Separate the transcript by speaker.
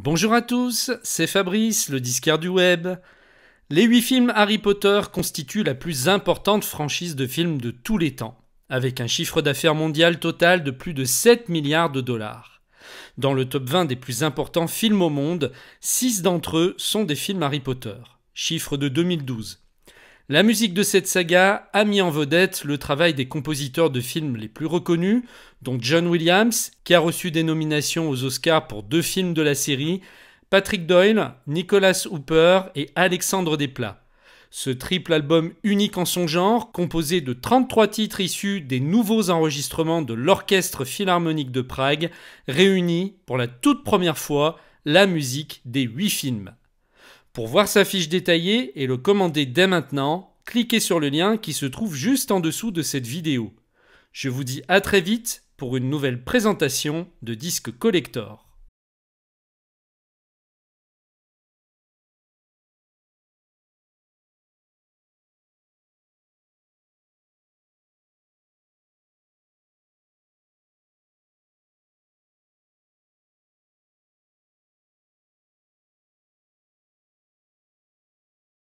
Speaker 1: Bonjour à tous, c'est Fabrice, le disquaire du web. Les huit films Harry Potter constituent la plus importante franchise de films de tous les temps, avec un chiffre d'affaires mondial total de plus de 7 milliards de dollars. Dans le top 20 des plus importants films au monde, six d'entre eux sont des films Harry Potter, chiffre de 2012. La musique de cette saga a mis en vedette le travail des compositeurs de films les plus reconnus, dont John Williams, qui a reçu des nominations aux Oscars pour deux films de la série, Patrick Doyle, Nicolas Hooper et Alexandre Desplat. Ce triple album unique en son genre, composé de 33 titres issus des nouveaux enregistrements de l'Orchestre Philharmonique de Prague, réunit pour la toute première fois la musique des huit films. Pour voir sa fiche détaillée et le commander dès maintenant, cliquez sur le lien qui se trouve juste en dessous de cette vidéo. Je vous dis à très vite pour une nouvelle présentation de Disque Collector.